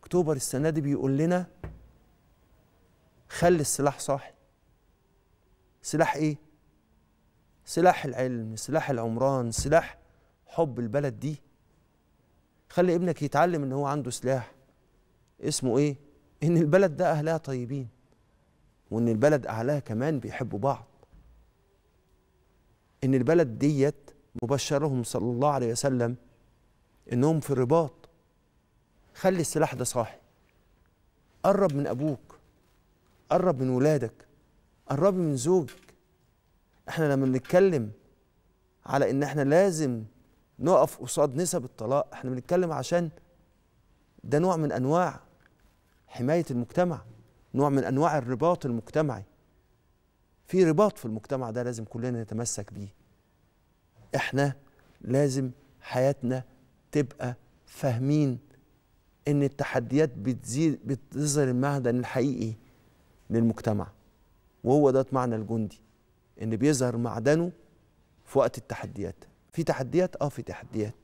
اكتوبر السنه دي بيقول لنا خلي السلاح صاحي سلاح ايه سلاح العلم سلاح العمران سلاح حب البلد دي خلي ابنك يتعلم ان هو عنده سلاح اسمه ايه ان البلد ده اهلها طيبين وان البلد اعلاها كمان بيحبوا بعض ان البلد ديت مبشرهم صلى الله عليه وسلم انهم في الرباط خلي السلاح ده صاحي قرب من ابوك قرب من ولادك قربي من زوجك احنا لما بنتكلم على ان احنا لازم نقف قصاد نسب الطلاق احنا بنتكلم عشان ده نوع من انواع حمايه المجتمع نوع من انواع الرباط المجتمعي في رباط في المجتمع ده لازم كلنا نتمسك بيه احنا لازم حياتنا تبقى فاهمين ان التحديات بتزيد بتظهر المعدن الحقيقي للمجتمع وهو ده معنى الجندي ان بيظهر معدنه في وقت التحديات في تحديات اه في تحديات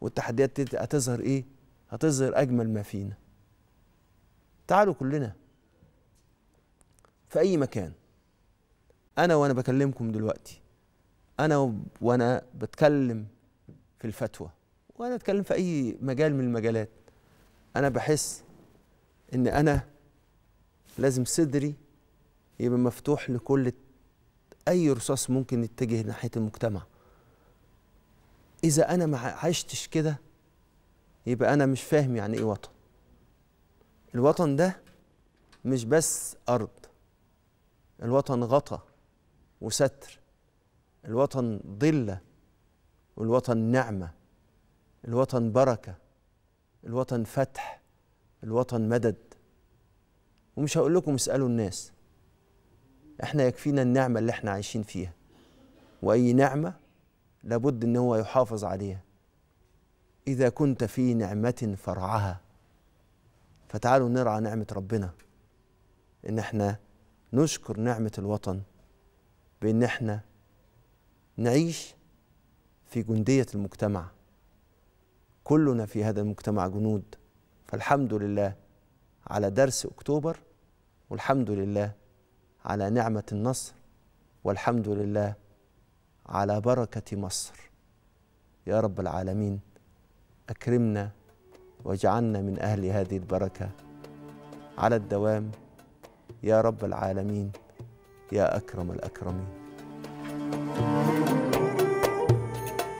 والتحديات هتظهر ايه هتظهر اجمل ما فينا تعالوا كلنا في اي مكان انا وانا بكلمكم دلوقتي انا وانا بتكلم في الفتوى وانا اتكلم في اي مجال من المجالات انا بحس ان انا لازم صدري يبقى مفتوح لكل اي رصاص ممكن يتجه ناحيه المجتمع اذا انا ما عشتش كده يبقى انا مش فاهم يعني ايه وطن الوطن ده مش بس ارض الوطن غطا وستر الوطن ضله والوطن نعمه الوطن بركه الوطن فتح الوطن مدد ومش هقول لكم اسألوا الناس احنا يكفينا النعمة اللي احنا عايشين فيها وأي نعمة لابد ان هو يحافظ عليها إذا كنت في نعمة فرعها فتعالوا نرعى نعمة ربنا إن احنا نشكر نعمة الوطن بإن احنا نعيش في جندية المجتمع كلنا في هذا المجتمع جنود فالحمد لله على درس أكتوبر والحمد لله على نعمة النصر والحمد لله على بركة مصر يا رب العالمين أكرمنا واجعلنا من أهل هذه البركة على الدوام يا رب العالمين يا أكرم الأكرمين